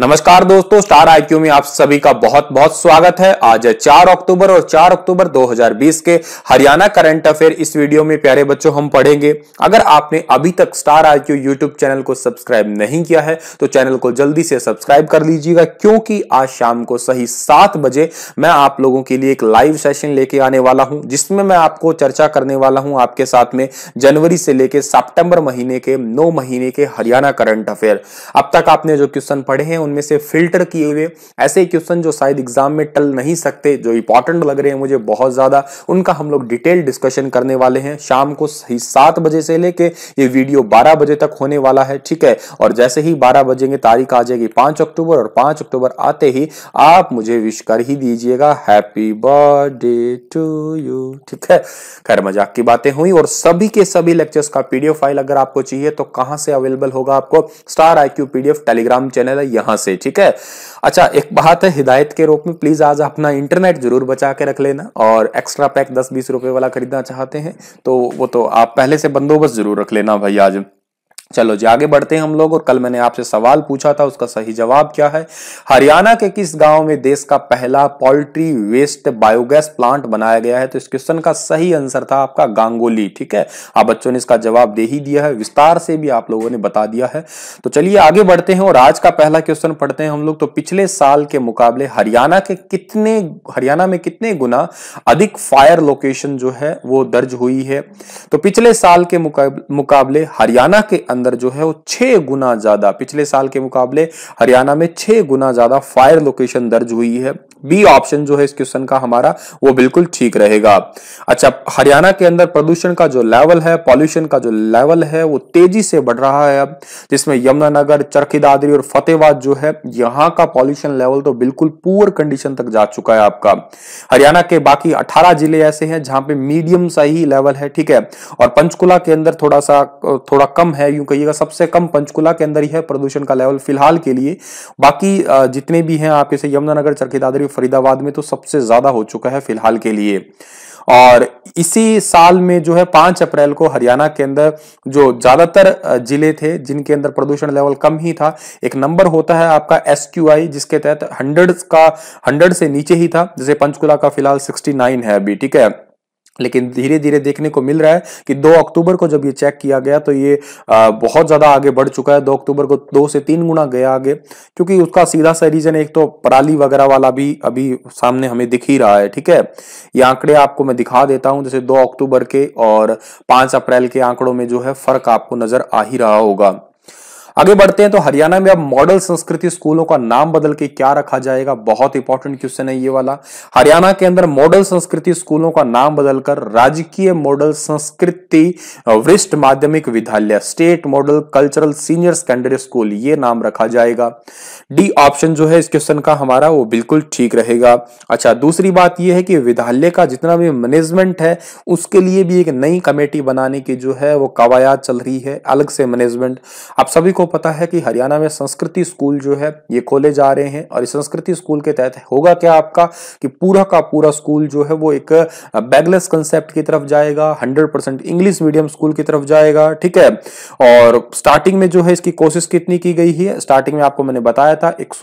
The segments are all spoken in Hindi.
नमस्कार दोस्तों स्टार आईक्यू में आप सभी का बहुत बहुत स्वागत है आज 4 अक्टूबर और 4 अक्टूबर 2020 के हरियाणा करंट अफेयर इस वीडियो में प्यारे बच्चों हम पढ़ेंगे अगर आपने अभी तक स्टार आईक्यू यूट्यूब चैनल को सब्सक्राइब नहीं किया है तो चैनल को जल्दी से सब्सक्राइब कर लीजिएगा क्योंकि आज शाम को सही सात बजे मैं आप लोगों के लिए एक लाइव सेशन लेके आने वाला हूँ जिसमें मैं आपको चर्चा करने वाला हूँ आपके साथ में जनवरी से लेकर सेप्टेम्बर महीने के नौ महीने के हरियाणा करंट अफेयर अब तक आपने जो क्वेश्चन पढ़े हैं उनमें से फिल्टर किए हुए ऐसे क्वेश्चन जो शायद एग्जाम में टल नहीं सकते जो इंपॉर्टेंट लग रहे हैं मुझे बहुत ज़्यादा उनका हम लोग डिटेल डिस्कशन करने वाले हैं शाम को सही सात बजे से लेके ये वीडियो बारह बजे तक होने वाला है ठीक है और जैसे ही बारह बजेंगे तारीख आ जाएगी पांच अक्टूबर और पांच अक्टूबर आते ही आप मुझे विश कर ही दीजिएगा हैप्पी बर्थडे टू यू ठीक है खैर मजाक की बातें हुई और सभी के सभी लेक्चर्स का पीडीएफ फाइल अगर आपको चाहिए तो कहां से अवेलेबल होगा आपको star IQ PDF Telegram channel है यहां से ठीक है अच्छा एक बात है हिदायत के रूप में प्लीज आज अपना इंटरनेट जरूर बचा के रख लेना और एक्स्ट्रा पैक दस बीस रुपए वाला खरीदना चाहते हैं तो वो तो आप पहले से बंदोबस्त जरूर रख लेना भाई आज चलो जी आगे बढ़ते हैं हम लोग और कल मैंने आपसे सवाल पूछा था उसका सही जवाब क्या है हरियाणा के किस गांव में देश का पहला पोल्ट्री वेस्ट बायोगैस प्लांट बनाया गया है तो इस क्वेश्चन का सही आंसर था आपका गांगोली ठीक है आप बच्चों ने इसका जवाब दे ही दिया है विस्तार से भी आप लोगों ने बता दिया है तो चलिए आगे बढ़ते हैं और आज का पहला क्वेश्चन पढ़ते हैं हम लोग तो पिछले साल के मुकाबले हरियाणा के कितने हरियाणा में कितने गुना अधिक फायर लोकेशन जो है वो दर्ज हुई है तो पिछले साल के मुकाबले हरियाणा के अंदर जो है वो छह गुना ज्यादा पिछले साल के मुकाबले हरियाणा में छह गुना ज्यादा फायर लोकेशन दर्ज हुई है बी ऑप्शन जो है इस क्वेश्चन का हमारा वो बिल्कुल ठीक रहेगा अच्छा हरियाणा के अंदर प्रदूषण का जो लेवल है पॉल्यूशन का जो लेवल है वो तेजी से बढ़ रहा है अब जिसमें यमुनानगर चरखी दादरी और फतेहबाद जो है यहाँ का पॉल्यूशन लेवल तो बिल्कुल पुअर कंडीशन तक जा चुका है आपका हरियाणा के बाकी अठारह जिले ऐसे हैं जहां पे मीडियम सा ही लेवल है ठीक है और पंचकुला के अंदर थोड़ा सा थोड़ा कम है यूं कहिएगा सबसे कम पंचकुला के अंदर ही है प्रदूषण का लेवल फिलहाल के लिए बाकी जितने भी हैं आपके से यमुनानगर चरखी दादरी फरीदाबाद में तो सबसे ज्यादा हो चुका है फिलहाल के लिए और इसी साल में जो है पांच अप्रैल को हरियाणा के अंदर जो ज्यादातर जिले थे जिनके अंदर प्रदूषण लेवल कम ही था एक नंबर होता है आपका एस जिसके तहत हंड्रेड का हंड्रेड से नीचे ही था जैसे पंचकुला का फिलहाल सिक्सटी है अभी ठीक है लेकिन धीरे धीरे देखने को मिल रहा है कि 2 अक्टूबर को जब ये चेक किया गया तो ये बहुत ज़्यादा आगे बढ़ चुका है 2 अक्टूबर को दो से तीन गुना गया आगे क्योंकि उसका सीधा सा रीजन एक तो पराली वगैरह वाला भी अभी सामने हमें दिख ही रहा है ठीक है ये आंकड़े आपको मैं दिखा देता हूँ जैसे दो अक्टूबर के और पांच अप्रैल के आंकड़ों में जो है फर्क आपको नजर आ ही रहा होगा आगे बढ़ते हैं तो हरियाणा में अब मॉडल संस्कृति स्कूलों का नाम बदल के क्या रखा जाएगा बहुत इंपॉर्टेंट क्वेश्चन है ये वाला हरियाणा के अंदर मॉडल संस्कृति स्कूलों का नाम बदलकर राजकीय मॉडल संस्कृति वरिष्ठ माध्यमिक विद्यालय state model cultural senior secondary school ये नाम रखा जाएगा डी ऑप्शन जो है इस क्वेश्चन का हमारा वो बिल्कुल ठीक रहेगा अच्छा दूसरी बात यह है कि विद्यालय का जितना भी मैनेजमेंट है उसके लिए भी एक नई कमेटी बनाने की जो है वो कवायद चल रही है अलग से मैनेजमेंट आप सभी को पता है कि हरियाणा में संस्कृति स्कूल जो है ये खोले जा रहे हैं और इस संस्कृति स्कूल के तहत होगा क्या आपका कि पूरा का पूरा स्कूल जो है वो एक बैगलेस कंसेप्ट की तरफ जाएगा hundred percent English medium school की तरफ जाएगा ठीक है और स्टार्टिंग में जो है इसकी कोशिश कितनी की गई है स्टार्टिंग में आपको मैंने बताया था एक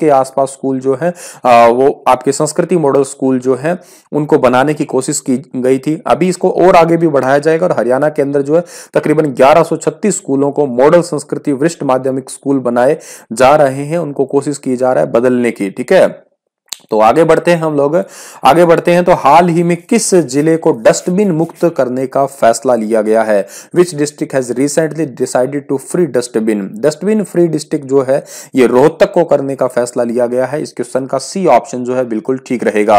के आसपास स्कूल जो है वो आपके संस्कृति मॉडल स्कूल जो है उनको बनाने की कोशिश की गई थी अभी इसको और आगे भी बढ़ाया जाएगा और हरियाणा के अंदर जो है तकरीबन 1136 स्कूलों को मॉडल संस्कृति वरिष्ठ माध्यमिक स्कूल बनाए जा रहे हैं उनको कोशिश की जा रहा है बदलने की ठीक है तो आगे बढ़ते हैं हम लोग आगे बढ़ते हैं तो हाल ही में किस जिले को डस्टबिन मुक्त करने का फैसला लिया गया है which district has recently decided to free dustbin dustbin free district जो है ये रोहतक को करने का फैसला लिया गया है इस क्वेश्चन का सी ऑप्शन जो है बिल्कुल ठीक रहेगा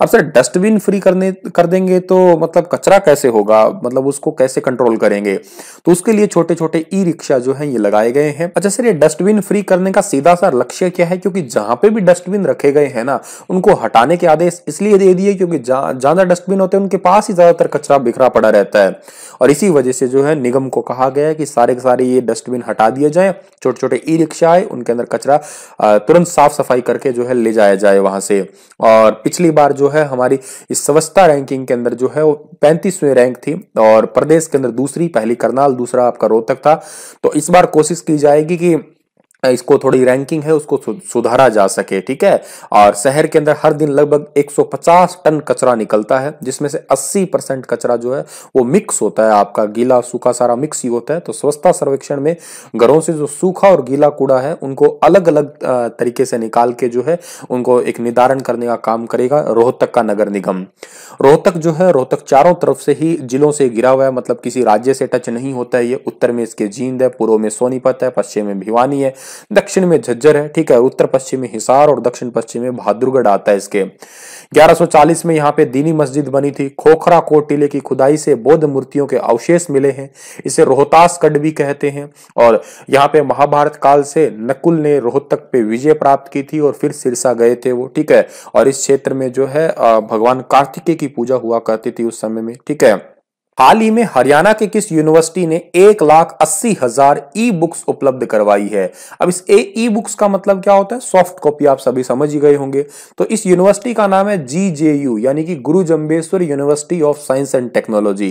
अब सर डस्टबिन फ्री करने कर देंगे तो मतलब कचरा कैसे होगा मतलब उसको कैसे कंट्रोल करेंगे तो उसके लिए छोटे छोटे ई रिक्शा जो है ये लगाए गए हैं अच्छा सर ये डस्टबिन फ्री करने का सीधा सा लक्ष्य क्या है क्योंकि जहां पे भी डस्टबिन रखे गए हैं ना ना उनको हटाने के आदेश इसलिए दे दिए क्योंकि ज्यादा डस्टबिन होते हैं उनके पास ही ज्यादातर कचरा बिखरा पड़ा रहता है और इसी वजह से जो है निगम को कहा गया है कि सारे के सारे ये डस्टबिन हटा दिए जाए छोटे छोटे ई रिक्शा आए उनके अंदर कचरा तुरंत साफ सफाई करके जो है ले जाया जाए वहां से और पिछली बार जो है हमारी इस स्वच्छता रैंकिंग के अंदर जो है वो पैंतीसवें रैंक थी और प्रदेश के अंदर दूसरी पहली करनाल दूसरा आपका रोहतक था तो इस बार कोशिश की जाएगी कि इसको थोड़ी रैंकिंग है उसको सुधारा जा सके ठीक है और शहर के अंदर हर दिन लगभग 150 टन कचरा निकलता है जिसमें से 80 परसेंट कचरा जो है वो मिक्स होता है आपका गीला सूखा सारा मिक्स ही होता है तो स्वच्छता सर्वेक्षण में घरों से जो सूखा और गीला कूड़ा है उनको अलग अलग तरीके से निकाल के जो है उनको एक निदारण करने का काम करेगा रोहतक का नगर निगम रोहतक जो है रोहतक चारों तरफ से ही जिलों से गिरा हुआ है मतलब किसी राज्य से टच नहीं होता है ये उत्तर में इसके जींद है पूर्व में सोनीपत है पश्चिम में भिवानी है दक्षिण में झज्जर है ठीक है उत्तर पश्चिम में हिसार और दक्षिण पश्चिम में भाद्रुगढ़ आता है इसके 1140 में यहाँ पे दीनी मस्जिद बनी थी खोखरा कोट टीले की खुदाई से बौद्ध मूर्तियों के अवशेष मिले हैं इसे रोहतास कड भी कहते हैं और यहाँ पे महाभारत काल से नकुल ने रोहतक पे विजय प्राप्त की थी और फिर सिरसा गए थे वो ठीक है और इस क्षेत्र में जो है भगवान कार्तिकेय की पूजा हुआ करती थी उस समय में ठीक है हाल ही में हरियाणा के किस यूनिवर्सिटी ने एक लाख अस्सी हजार ई बुक्स उपलब्ध करवाई है अब इस ए ई बुक्स का मतलब क्या होता है सॉफ्ट कॉपी आप सभी समझ ही गए होंगे तो इस यूनिवर्सिटी का नाम है जी जे यू यानी कि Guru Jambheshwar university of science and technology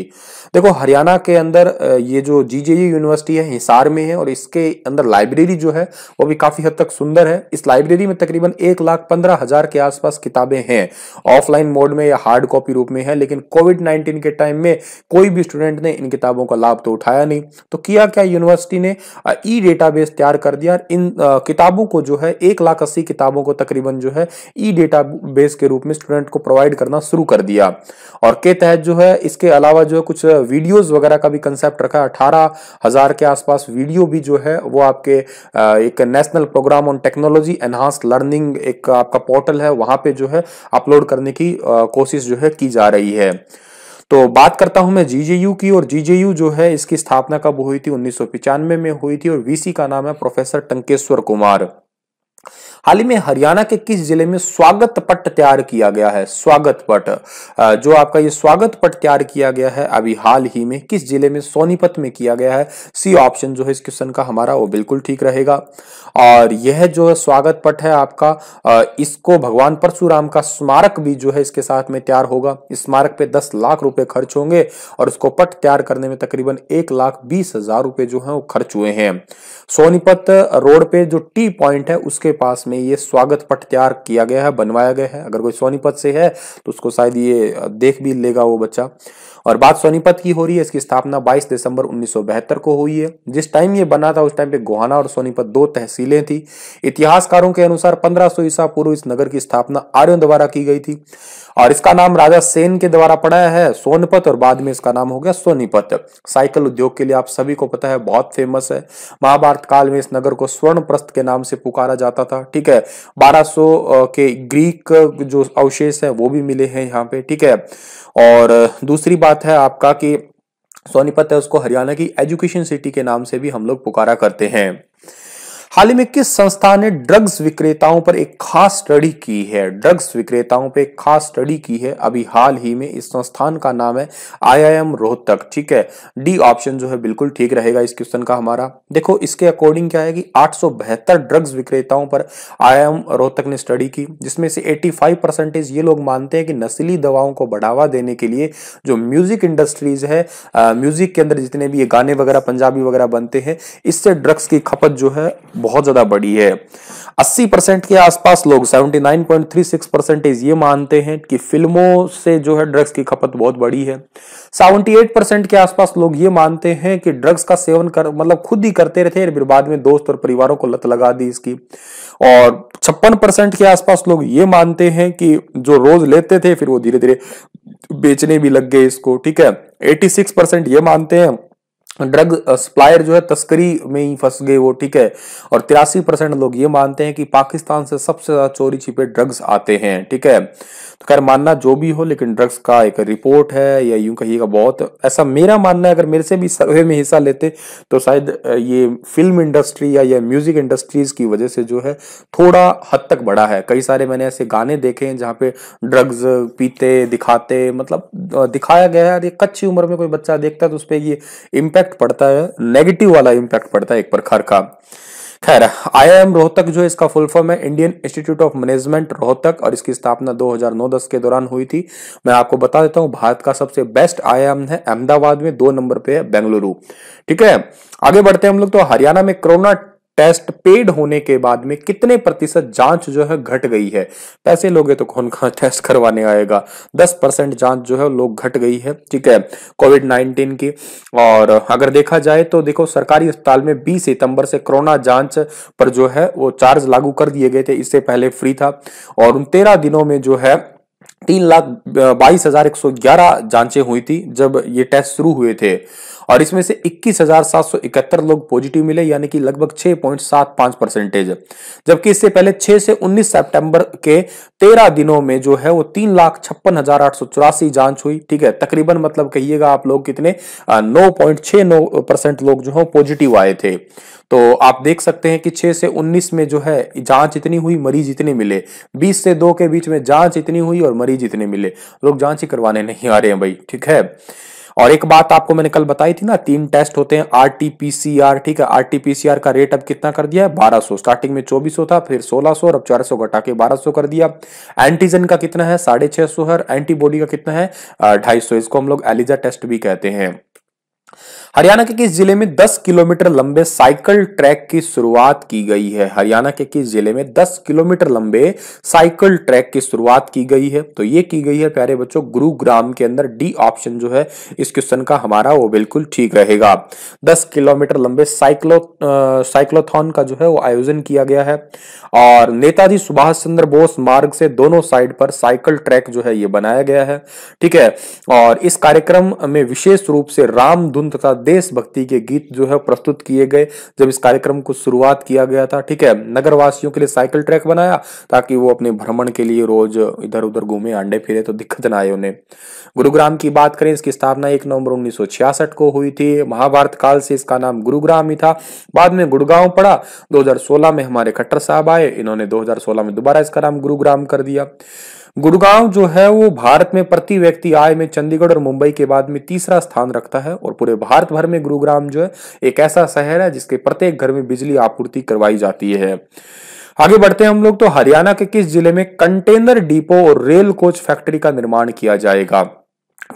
देखो हरियाणा के अंदर ये जो जी जे यू यूनिवर्सिटी है हिसार में है और इसके अंदर लाइब्रेरी जो है वो भी काफी हद तक सुंदर है इस लाइब्रेरी में तकरीबन एक लाख पंद्रह हजार के आसपास किताबें हैं ऑफलाइन मोड में या हार्ड कॉपी रूप में है लेकिन कोविड नाइन्टीन के टाइम में कोई भी स्टूडेंट ने इन किताबों का लाभ तो उठाया नहीं तो किया क्या यूनिवर्सिटी ने ई डेटाबेस तैयार कर दिया इन किताबों को जो है एक लाख अस्सी किताबों को तकरीबन जो है ई डेटाबेस के रूप में स्टूडेंट को प्रोवाइड करना शुरू कर दिया और के तहत जो है इसके अलावा जो है कुछ वीडियोज वगैरह का भी कंसेप्ट रखा अठारह हजार के आसपास वीडियो भी जो है वो आपके एक national programme on technology enhance learning एक आपका पोर्टल है वहां पे जो है अपलोड करने की कोशिश जो है की जा रही है तो बात करता हूं मैं जीजेयू की और जीजेयू जो है इसकी स्थापना कब हुई थी उन्नीस में हुई थी और वीसी का नाम है प्रोफेसर टंकेश्वर कुमार हाल ही में हरियाणा के किस जिले में स्वागत पट तैयार किया गया है स्वागत पट जो आपका ये स्वागत पट तैयार किया गया है अभी हाल ही में किस जिले में सोनीपत में किया गया है सी ऑप्शन जो है इस क्वेश्चन का हमारा वो बिल्कुल ठीक रहेगा और यह जो स्वागत पट है आपका इसको भगवान परशुराम का स्मारक भी जो है इसके साथ में तैयार होगा स्मारक पे दस लाख रुपए खर्च होंगे और उसको पट तैयार करने में तकरीबन एक लाख बीस हजार रुपए जो है वो खर्च हुए हैं सोनीपत रोड पे जो टी पॉइंट है उसके पास में यानी ये स्वागत पट तैयार किया गया है बनवाया गया है अगर कोई सोनीपत से है तो उसको शायद ये देख भी लेगा वो बच्चा और बात सोनीपत की हो रही है इसकी स्थापना 22 दिसंबर 1972 को हुई है जिस टाइम ये बना था उस टाइम पे गोहाना और सोनीपत दो तहसीलें थी इतिहासकारों के अनुसार 1500 ईसा पूर्व इस नगर की स्थापना आर्यों द्वारा की गई थी और इसका नाम राजा सेन के द्वारा पड़ा है सोनपत और बाद में इसका नाम हो गया सोनीपत साइकिल उद्योग के लिए आप सभी को पता है बहुत फेमस है महाभारत काल में इस नगर को स्वर्ण प्रस्थ के नाम से पुकारा जाता था ठीक है 1200 के ग्रीक जो अवशेष है वो भी मिले हैं यहाँ पे ठीक है और दूसरी बात बात है आपका कि सोनीपत है उसको हरियाणा की एजुकेशन सिटी के नाम से भी हम लोग पुकारा करते हैं हाल ही में किस संस्था ने ड्रग्स विक्रेताओं पर एक खास स्टडी की है ड्रग्स विक्रेताओं पर एक खास स्टडी की है अभी हाल ही में इस संस्थान का नाम है आईआईएम रोहतक ठीक है डी ऑप्शन जो है बिल्कुल ठीक रहेगा इस क्वेश्चन का हमारा देखो इसके अकॉर्डिंग क्या है कि आठ ड्रग्स विक्रेताओं पर आई रोहतक ने स्टडी की जिसमें से एट्टी परसेंटेज ये लोग मानते हैं कि नस्ली दवाओं को बढ़ावा देने के लिए जो म्यूजिक इंडस्ट्रीज है म्यूजिक के अंदर जितने भी ये गाने वगैरह पंजाबी वगैरह बनते हैं इससे ड्रग्स की खपत जो है बहुत ज्यादा बड़ी है 80 परसेंट के आसपास लोग 79.36 परसेंटेज ये मानते हैं कि फिल्मों से जो है ड्रग्स की खपत बहुत बड़ी है 78 परसेंट के आसपास लोग ये मानते हैं कि ड्रग्स का सेवन कर मतलब खुद ही करते रहते हैं फिर बाद में दोस्त और परिवारों को लत लगा दी इसकी और छप्पन परसेंट के आसपास लोग ये मानते हैं कि जो रोज लेते थे फिर वो धीरे धीरे बेचने भी लग गए इसको ठीक है 86 परसेंट ये मानते हैं ड्रग सप्लायर जो है तस्करी में ही फंस गए वो ठीक है और तिरासी परसेंट लोग ये मानते हैं कि पाकिस्तान से सबसे ज्यादा चोरी छिपे ड्रग्स आते हैं ठीक है खैर मानना जो भी हो लेकिन ड्रग्स का एक रिपोर्ट है या यूं कहिएगा बहुत ऐसा मेरा मानना है अगर मेरे से भी सर्वे में हिस्सा लेते तो शायद ये फिल्म इंडस्ट्री या ये म्यूजिक इंडस्ट्रीज की वजह से जो है थोड़ा हद तक बढ़ा है कई सारे मैंने ऐसे गाने देखे हैं जहाँ पे ड्रग्स पीते दिखाते मतलब दिखाया गया है एक कच्ची उम्र में कोई बच्चा देखता है तो उस पर ये इम्पैक्ट पड़ता है नेगेटिव वाला इम्पैक्ट पड़ता है एक प्रकार का खैर आईआईएम रोहतक जो इसका फुल फॉर्म है Indian institute of management Rohtak और इसकी स्थापना 2009-10 के दौरान हुई थी मैं आपको बता देता हूं भारत का सबसे बेस्ट आईआईएम है अहमदाबाद में दो नंबर पे है बेंगलुरु ठीक है आगे बढ़ते हैं हम लोग तो हरियाणा में कोरोना टेस्ट पेड होने के बाद में कितने प्रतिशत जांच जो है घट गई है पैसे लोगे तो कौन कहा टेस्ट करवाने आएगा दस परसेंट जांच जो है लोग घट गई है ठीक है कोविड नाइन्टीन की और अगर देखा जाए तो देखो सरकारी अस्पताल में बीस सितंबर से कोरोना जांच पर जो है वो चार्ज लागू कर दिए गए थे इससे पहले फ्री था और उन तेरह दिनों में जो है तीन लाख बाईस हजार एक सौ ग्यारह जांचें हुई थी जब ये टेस्ट शुरू हुए थे और इसमें से इक्कीस लोग पॉजिटिव मिले यानी कि लगभग छह परसेंटेज जबकि इससे पहले 6 से 19 सितंबर के 13 दिनों में जो है वो तीन लाख छप्पन हजार आठ सौ चौरासी जांच हुई ठीक है तकरीबन मतलब कहिएगा आप लोग कितने नौ पॉइंट छह नौ परसेंट लोग जो है पॉजिटिव आए थे तो आप देख सकते हैं कि 6 से 19 में जो है जांच इतनी हुई मरीज इतने मिले 20 से 2 के बीच में जांच इतनी हुई और मरीज इतने मिले लोग जांच ही करवाने नहीं आ रहे हैं भाई ठीक है और एक बात आपको मैंने कल बताई थी ना तीन टेस्ट होते हैं आर ठीक है आर का रेट अब कितना कर दिया है बारह स्टार्टिंग में चौबीस था फिर सोलह और अब चार घटा के बारह कर दिया एंटीजन का कितना है साढ़े छह सौ है एंटीबॉडी का कितना है ढाई इसको हम लोग एलिजा टेस्ट भी कहते हैं हरियाणा के किस जिले में 10 किलोमीटर लंबे साइकिल ट्रैक की शुरुआत की गई है हरियाणा के किस जिले में 10 किलोमीटर लंबे साइकिल ट्रैक की शुरुआत की गई है तो ये की गई है प्यारे बच्चों गुरुग्राम के अंदर डी ऑप्शन जो है इस क्वेश्चन का हमारा वो बिल्कुल ठीक रहेगा 10 किलोमीटर लंबे साइक्लो साइक्लोथॉन का जो है वो आयोजन किया गया है और नेताजी सुभाष चंद्र बोस मार्ग से दोनों साइड पर साइकिल ट्रैक जो है ये बनाया गया है ठीक है और इस कार्यक्रम में विशेष रूप से रामधुन तथा देशभक्ति के गीत जो है प्रस्तुत किए गए जब इस कार्यक्रम को शुरुआत किया गया था ठीक है नगरवासियों के लिए साइकिल ट्रैक बनाया ताकि वो अपने भ्रमण के लिए रोज इधर उधर घूमे अंडे फिरे तो दिक्कत ना आए उन्हें गुरुग्राम की बात करें इसकी स्थापना एक नवंबर उन्नीस को हुई थी महाभारत काल से इसका नाम गुरुग्राम ही था बाद में गुड़गांव पड़ा दो में हमारे खट्टर साहब आए इन्होंने दो में दोबारा इसका नाम गुरुग्राम कर दिया गुड़गांव जो है वो भारत में प्रति व्यक्ति आय में चंडीगढ़ और मुंबई के बाद में तीसरा स्थान रखता है और पूरे भारत भर में गुरुग्राम जो है एक ऐसा शहर है जिसके प्रत्येक घर में बिजली आपूर्ति करवाई जाती है आगे बढ़ते हैं हम लोग तो हरियाणा के किस जिले में कंटेनर डिपो और रेल कोच फैक्ट्री का निर्माण किया जाएगा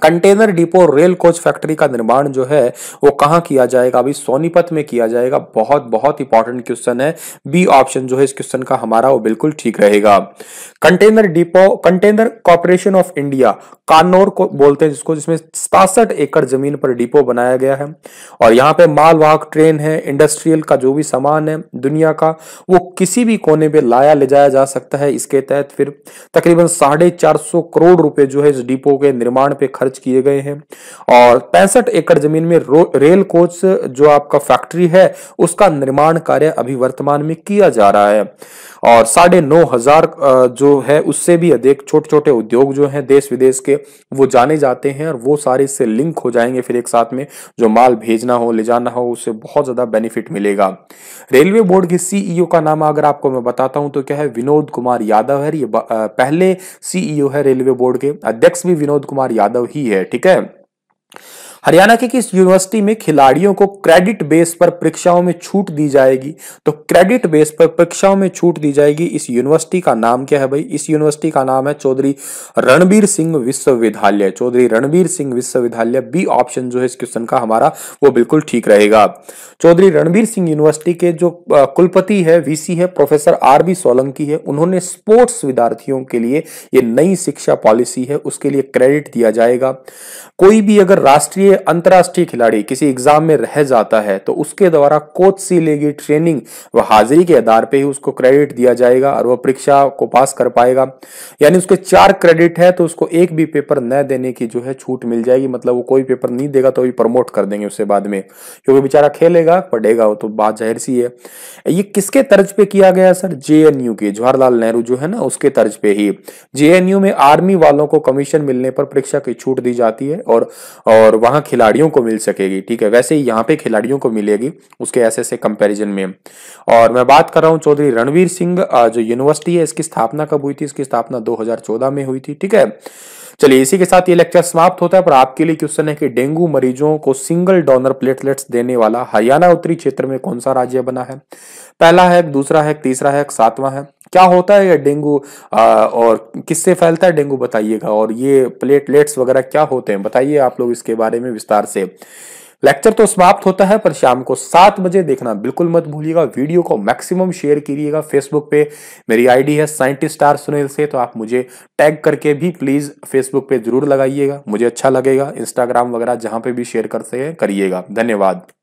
container depot rail coach factory का निर्माण जो है वो कहाँ किया जाएगा अभी सोनीपत में किया जाएगा बहुत बहुत इंपॉर्टेंट क्वेश्चन है बी ऑप्शन जो है इस क्वेश्चन का हमारा वो बिल्कुल ठीक रहेगा container depot container corporation of India कानोर को बोलते हैं जिसको जिसमें सासठ एकड़ जमीन पर डिपो बनाया गया है और यहाँ पे मालवाहक ट्रेन है इंडस्ट्रियल का जो भी सामान है दुनिया का वो किसी भी कोने पर लाया ले जाया जा सकता है इसके तहत फिर तकरीबन साढ़े करोड़ रुपए जो है इस डिपो के निर्माण पे खर्च किए गए हैं और पैंसठ एकड़ जमीन में रेल कोच जो आपका फैक्ट्री है उसका निर्माण कार्य अभी वर्तमान में किया जा रहा है और साढ़े नौ हजार जो है उससे भी अधिक छोटे छोटे उद्योग जो हैं देश विदेश के वो जाने जाते हैं और वो सारे इससे लिंक हो जाएंगे फिर एक साथ में जो माल भेजना हो ले जाना हो उससे बहुत ज्यादा बेनिफिट मिलेगा रेलवे बोर्ड के सीईओ e का नाम अगर आपको मैं बताता हूं तो क्या है विनोद कुमार यादव है ये पहले सीईओ e है रेलवे बोर्ड के अध्यक्ष भी विनोद कुमार यादव ही है ठीक है हरियाणा के किस यूनिवर्सिटी में खिलाड़ियों को क्रेडिट बेस पर परीक्षाओं में छूट दी जाएगी तो क्रेडिट बेस पर परीक्षाओं में छूट दी जाएगी इस यूनिवर्सिटी का नाम क्या है भाई इस यूनिवर्सिटी का नाम है चौधरी रणबीर सिंह विश्वविद्यालय चौधरी रणबीर सिंह विश्वविद्यालय बी ऑप्शन जो है इस क्वेश्चन का हमारा वो बिल्कुल ठीक रहेगा चौधरी रणबीर सिंह यूनिवर्सिटी के जो कुलपति है वीसी है प्रोफेसर आर बी सोलंकी है उन्होंने स्पोर्ट्स विद्यार्थियों के लिए ये नई शिक्षा पॉलिसी है उसके लिए क्रेडिट दिया जाएगा कोई भी अगर राष्ट्रीय कोई अंतर्राष्ट्रीय खिलाड़ी किसी एग्जाम में रह जाता है तो उसके द्वारा कोच सी लेगी ट्रेनिंग व हाजिरी के आधार पर ही उसको क्रेडिट दिया जाएगा और वह परीक्षा को पास कर पाएगा यानी उसके चार क्रेडिट है तो उसको एक भी पेपर न देने की जो है छूट मिल जाएगी मतलब वो कोई पेपर नहीं देगा तो भी प्रमोट कर देंगे उससे बाद में क्योंकि बेचारा खेलेगा पढ़ेगा वो तो बात जाहिर सी है ये किसके तर्ज पे किया गया सर जे के जवाहरलाल नेहरू जो है ना उसके तर्ज पे ही जे में आर्मी वालों को कमीशन मिलने पर परीक्षा की छूट दी जाती है और और वहां यहाँ खिलाड़ियों को मिल सकेगी ठीक है वैसे ही यहाँ पे खिलाड़ियों को मिलेगी उसके ऐसे ऐसे कंपेरिजन में और मैं बात कर रहा हूँ चौधरी रणवीर सिंह जो यूनिवर्सिटी है इसकी स्थापना कब हुई थी इसकी स्थापना दो में हुई थी ठीक है चलिए इसी के साथ ये लेक्चर समाप्त होता है पर आपके लिए क्वेश्चन है कि डेंगू मरीजों को सिंगल डोनर प्लेटलेट्स देने वाला हरियाणा उत्तरी क्षेत्र में कौन सा राज्य बना है पहला है दूसरा है तीसरा है सातवां है क्या होता है डेंगू और किससे फैलता है डेंगू बताइएगा और ये प्लेटलेट्स वगैरह क्या होते हैं बताइए आप लोग इसके बारे में विस्तार से लेक्चर तो समाप्त होता है पर शाम को सात बजे देखना बिल्कुल मत भूलिएगा वीडियो को मैक्सिमम शेयर कीजिएगा फेसबुक पे मेरी आईडी है साइंटिस्ट स्टार सुनील से तो आप मुझे टैग करके भी प्लीज फेसबुक पे जरूर लगाइएगा मुझे अच्छा लगेगा इंस्टाग्राम वगैरह जहां पे भी शेयर करते हैं करिएगा धन्यवाद